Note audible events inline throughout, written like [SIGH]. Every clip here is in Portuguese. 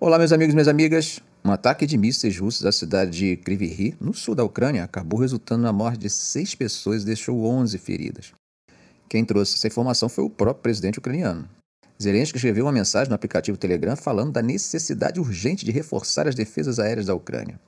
Olá, meus amigos e minhas amigas. Um ataque de mísseis russos à cidade de Kryvyi, no sul da Ucrânia, acabou resultando na morte de seis pessoas e deixou 11 feridas. Quem trouxe essa informação foi o próprio presidente ucraniano. Zelensky escreveu uma mensagem no aplicativo Telegram falando da necessidade urgente de reforçar as defesas aéreas da Ucrânia.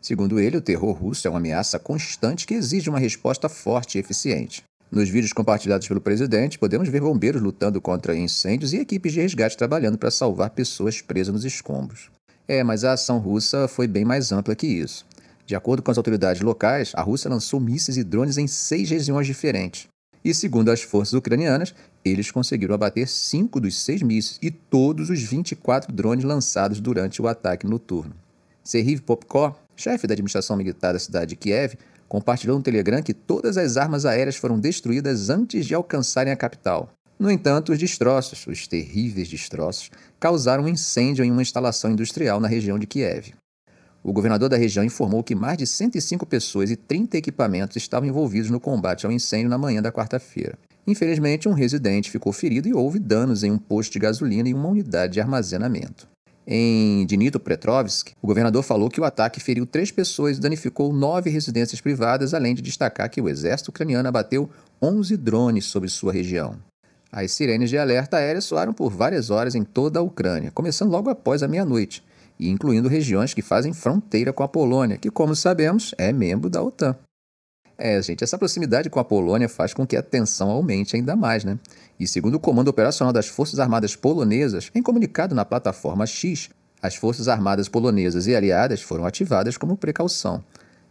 Segundo ele, o terror russo é uma ameaça constante que exige uma resposta forte e eficiente. Nos vídeos compartilhados pelo presidente, podemos ver bombeiros lutando contra incêndios e equipes de resgate trabalhando para salvar pessoas presas nos escombros. É, mas a ação russa foi bem mais ampla que isso. De acordo com as autoridades locais, a Rússia lançou mísseis e drones em seis regiões diferentes. E segundo as forças ucranianas, eles conseguiram abater cinco dos seis mísseis e todos os 24 drones lançados durante o ataque noturno. Serhiv Popko, chefe da administração militar da cidade de Kiev, compartilhou no Telegram que todas as armas aéreas foram destruídas antes de alcançarem a capital. No entanto, os destroços, os terríveis destroços, causaram um incêndio em uma instalação industrial na região de Kiev. O governador da região informou que mais de 105 pessoas e 30 equipamentos estavam envolvidos no combate ao incêndio na manhã da quarta-feira. Infelizmente, um residente ficou ferido e houve danos em um posto de gasolina e uma unidade de armazenamento. Em Petrovsk, o governador falou que o ataque feriu três pessoas e danificou nove residências privadas, além de destacar que o exército ucraniano abateu 11 drones sobre sua região. As sirenes de alerta aérea soaram por várias horas em toda a Ucrânia, começando logo após a meia-noite, e incluindo regiões que fazem fronteira com a Polônia, que, como sabemos, é membro da OTAN. É, gente, essa proximidade com a Polônia faz com que a tensão aumente ainda mais, né? E segundo o Comando Operacional das Forças Armadas Polonesas, em comunicado na plataforma X, as Forças Armadas Polonesas e aliadas foram ativadas como precaução.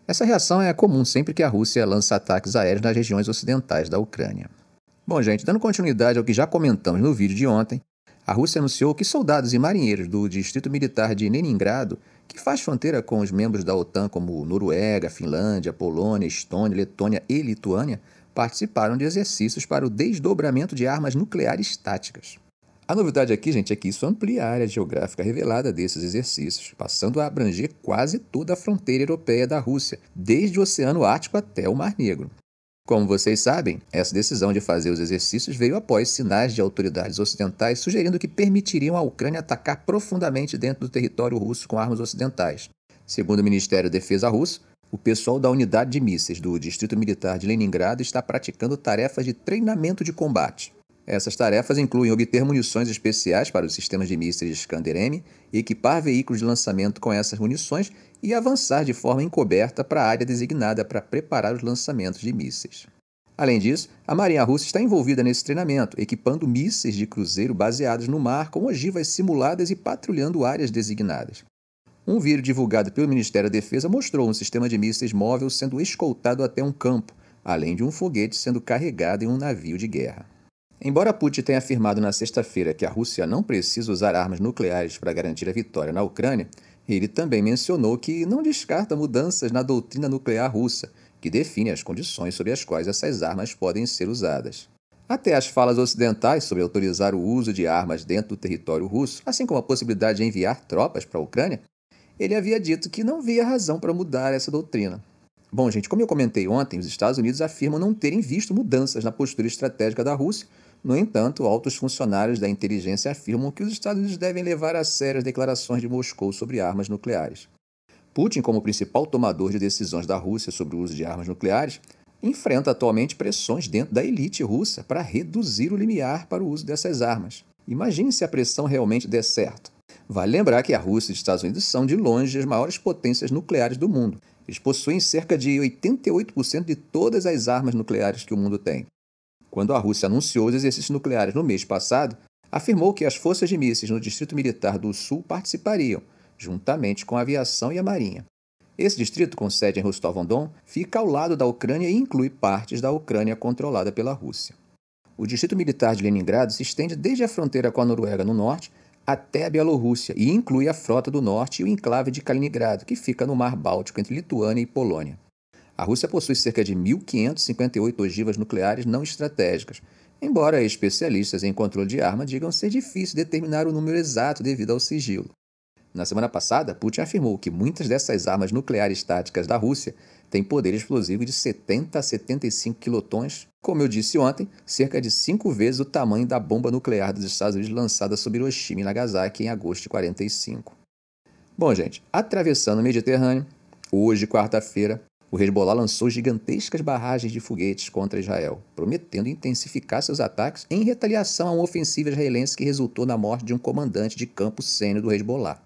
Essa reação é comum sempre que a Rússia lança ataques aéreos nas regiões ocidentais da Ucrânia. Bom, gente, dando continuidade ao que já comentamos no vídeo de ontem, a Rússia anunciou que soldados e marinheiros do Distrito Militar de Leningrado que faz fronteira com os membros da OTAN como Noruega, Finlândia, Polônia, Estônia, Letônia e Lituânia, participaram de exercícios para o desdobramento de armas nucleares táticas. A novidade aqui, gente, é que isso amplia a área geográfica revelada desses exercícios, passando a abranger quase toda a fronteira europeia da Rússia, desde o Oceano Ártico até o Mar Negro. Como vocês sabem, essa decisão de fazer os exercícios veio após sinais de autoridades ocidentais sugerindo que permitiriam à Ucrânia atacar profundamente dentro do território russo com armas ocidentais. Segundo o Ministério da Defesa russo, o pessoal da unidade de mísseis do Distrito Militar de Leningrado está praticando tarefas de treinamento de combate. Essas tarefas incluem obter munições especiais para os sistemas de mísseis Skander-M, equipar veículos de lançamento com essas munições e avançar de forma encoberta para a área designada para preparar os lançamentos de mísseis. Além disso, a Marinha Russa está envolvida nesse treinamento, equipando mísseis de cruzeiro baseados no mar com ogivas simuladas e patrulhando áreas designadas. Um vídeo divulgado pelo Ministério da Defesa mostrou um sistema de mísseis móvel sendo escoltado até um campo, além de um foguete sendo carregado em um navio de guerra. Embora Putin tenha afirmado na sexta-feira que a Rússia não precisa usar armas nucleares para garantir a vitória na Ucrânia, ele também mencionou que não descarta mudanças na doutrina nuclear russa, que define as condições sob as quais essas armas podem ser usadas. Até as falas ocidentais sobre autorizar o uso de armas dentro do território russo, assim como a possibilidade de enviar tropas para a Ucrânia, ele havia dito que não via razão para mudar essa doutrina. Bom, gente, como eu comentei ontem, os Estados Unidos afirmam não terem visto mudanças na postura estratégica da Rússia no entanto, altos funcionários da inteligência afirmam que os Estados Unidos devem levar a sério as declarações de Moscou sobre armas nucleares. Putin, como principal tomador de decisões da Rússia sobre o uso de armas nucleares, enfrenta atualmente pressões dentro da elite russa para reduzir o limiar para o uso dessas armas. Imagine se a pressão realmente der certo. Vale lembrar que a Rússia e os Estados Unidos são, de longe, as maiores potências nucleares do mundo. Eles possuem cerca de 88% de todas as armas nucleares que o mundo tem quando a Rússia anunciou os exercícios nucleares no mês passado, afirmou que as forças de mísseis no Distrito Militar do Sul participariam, juntamente com a aviação e a marinha. Esse distrito, com sede em Rostov-on-Don, fica ao lado da Ucrânia e inclui partes da Ucrânia controlada pela Rússia. O Distrito Militar de Leningrado se estende desde a fronteira com a Noruega no norte até a Bielorrússia e inclui a Frota do Norte e o enclave de Kaliningrado, que fica no Mar Báltico entre Lituânia e Polônia. A Rússia possui cerca de 1.558 ogivas nucleares não estratégicas, embora especialistas em controle de arma digam ser difícil determinar o número exato devido ao sigilo. Na semana passada, Putin afirmou que muitas dessas armas nucleares táticas da Rússia têm poder explosivo de 70 a 75 quilotons, como eu disse ontem, cerca de cinco vezes o tamanho da bomba nuclear dos Estados Unidos lançada sobre Hiroshima e Nagasaki em agosto de 1945. Bom, gente, atravessando o Mediterrâneo, hoje, quarta-feira, o Hezbollah lançou gigantescas barragens de foguetes contra Israel, prometendo intensificar seus ataques em retaliação a uma ofensiva israelense que resultou na morte de um comandante de campo sênior do Hezbollah.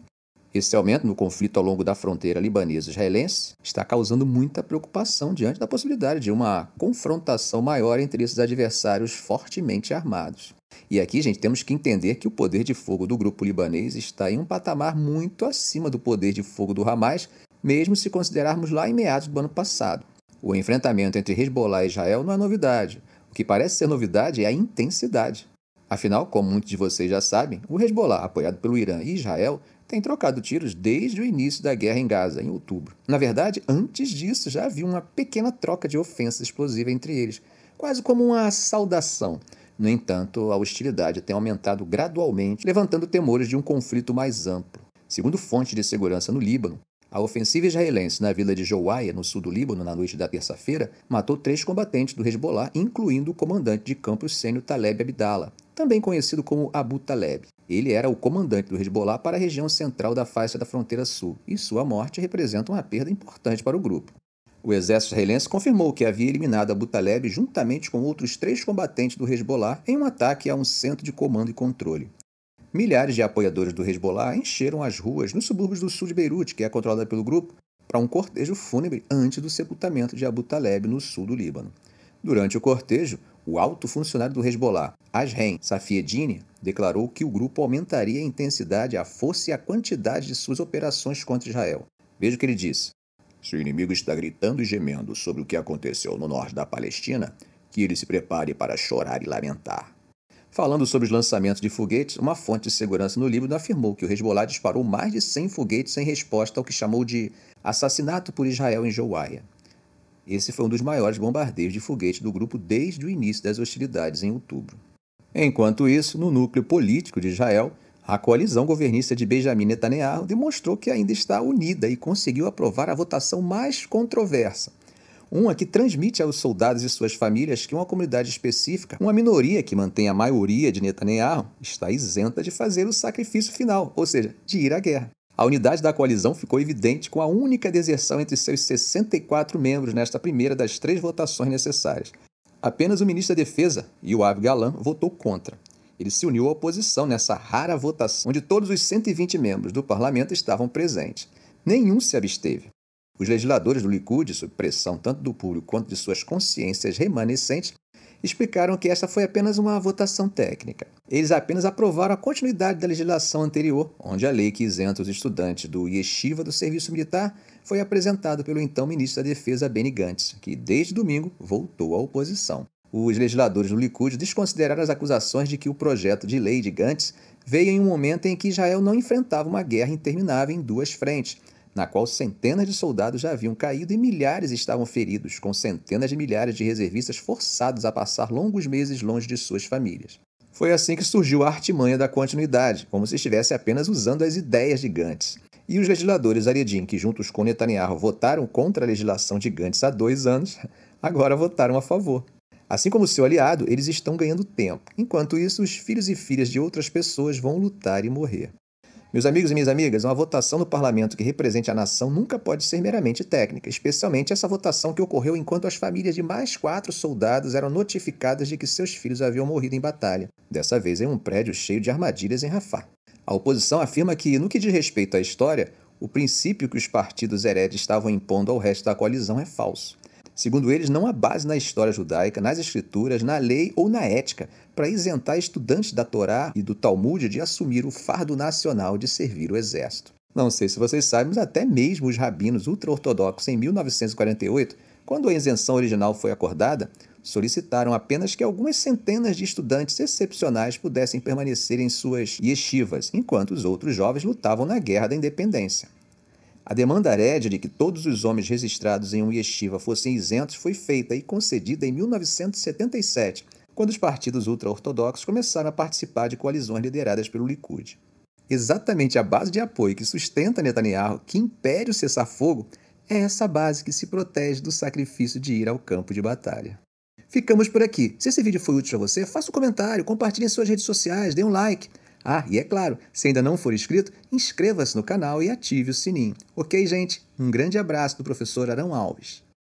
Esse aumento no conflito ao longo da fronteira libanesa-israelense está causando muita preocupação diante da possibilidade de uma confrontação maior entre esses adversários fortemente armados. E aqui, gente, temos que entender que o poder de fogo do grupo libanês está em um patamar muito acima do poder de fogo do Hamas, mesmo se considerarmos lá em meados do ano passado. O enfrentamento entre Hezbollah e Israel não é novidade. O que parece ser novidade é a intensidade. Afinal, como muitos de vocês já sabem, o Hezbollah, apoiado pelo Irã e Israel, tem trocado tiros desde o início da guerra em Gaza, em outubro. Na verdade, antes disso já havia uma pequena troca de ofensa explosiva entre eles, quase como uma saudação. No entanto, a hostilidade tem aumentado gradualmente, levantando temores de um conflito mais amplo. Segundo fontes de segurança no Líbano, a ofensiva israelense na vila de Jouaia, no sul do Líbano, na noite da terça-feira, matou três combatentes do Hezbollah, incluindo o comandante de campo sênior Taleb Abdallah, também conhecido como Abu Taleb. Ele era o comandante do Hezbollah para a região central da faixa da fronteira sul, e sua morte representa uma perda importante para o grupo. O exército israelense confirmou que havia eliminado Abu Taleb juntamente com outros três combatentes do Hezbollah em um ataque a um centro de comando e controle milhares de apoiadores do Hezbollah encheram as ruas nos subúrbios do sul de Beirute, que é controlada pelo grupo, para um cortejo fúnebre antes do sepultamento de Abu Taleb no sul do Líbano. Durante o cortejo, o alto funcionário do Hezbollah, Asren Safieddine, declarou que o grupo aumentaria a intensidade, a força e a quantidade de suas operações contra Israel. Veja o que ele disse. Se o inimigo está gritando e gemendo sobre o que aconteceu no norte da Palestina, que ele se prepare para chorar e lamentar. Falando sobre os lançamentos de foguetes, uma fonte de segurança no Líbano afirmou que o Hezbollah disparou mais de 100 foguetes em resposta ao que chamou de assassinato por Israel em Jouaia. Esse foi um dos maiores bombardeios de foguetes do grupo desde o início das hostilidades em outubro. Enquanto isso, no núcleo político de Israel, a coalizão governista de Benjamin Netanyahu demonstrou que ainda está unida e conseguiu aprovar a votação mais controversa, uma que transmite aos soldados e suas famílias que uma comunidade específica, uma minoria que mantém a maioria de Netanyahu, está isenta de fazer o sacrifício final, ou seja, de ir à guerra. A unidade da coalizão ficou evidente com a única deserção entre seus 64 membros nesta primeira das três votações necessárias. Apenas o ministro da Defesa, Yoav Galan, votou contra. Ele se uniu à oposição nessa rara votação, onde todos os 120 membros do parlamento estavam presentes. Nenhum se absteve. Os legisladores do Likud, sob pressão tanto do público quanto de suas consciências remanescentes, explicaram que esta foi apenas uma votação técnica. Eles apenas aprovaram a continuidade da legislação anterior, onde a lei que isenta os estudantes do Yeshiva do serviço militar foi apresentada pelo então ministro da Defesa Benny Gantz, que desde domingo voltou à oposição. Os legisladores do Likud desconsideraram as acusações de que o projeto de lei de Gantz veio em um momento em que Israel não enfrentava uma guerra interminável em duas frentes na qual centenas de soldados já haviam caído e milhares estavam feridos, com centenas de milhares de reservistas forçados a passar longos meses longe de suas famílias. Foi assim que surgiu a artimanha da continuidade, como se estivesse apenas usando as ideias de Gantz. E os legisladores Ariadin, que juntos com Netanyahu votaram contra a legislação de Gantz há dois anos, [LAUGHS] agora votaram a favor. Assim como seu aliado, eles estão ganhando tempo. Enquanto isso, os filhos e filhas de outras pessoas vão lutar e morrer. Meus amigos e minhas amigas, uma votação no parlamento que represente a nação nunca pode ser meramente técnica, especialmente essa votação que ocorreu enquanto as famílias de mais quatro soldados eram notificadas de que seus filhos haviam morrido em batalha, dessa vez em um prédio cheio de armadilhas em Rafah. A oposição afirma que, no que diz respeito à história, o princípio que os partidos heredes estavam impondo ao resto da coalizão é falso. Segundo eles, não há base na história judaica, nas escrituras, na lei ou na ética para isentar estudantes da Torá e do Talmud de assumir o fardo nacional de servir o exército. Não sei se vocês sabem, mas até mesmo os rabinos ultra-ortodoxos em 1948, quando a isenção original foi acordada, solicitaram apenas que algumas centenas de estudantes excepcionais pudessem permanecer em suas yeshivas, enquanto os outros jovens lutavam na guerra da independência. A demanda arédia de que todos os homens registrados em um yeshiva fossem isentos foi feita e concedida em 1977, quando os partidos ultra-ortodoxos começaram a participar de coalizões lideradas pelo Likud. Exatamente a base de apoio que sustenta Netanyahu, que impede o cessar-fogo, é essa base que se protege do sacrifício de ir ao campo de batalha. Ficamos por aqui. Se esse vídeo foi útil para você, faça um comentário, compartilhe em suas redes sociais, dê um like. Ah, e é claro, se ainda não for inscrito, inscreva-se no canal e ative o sininho. Ok, gente? Um grande abraço do professor Arão Alves.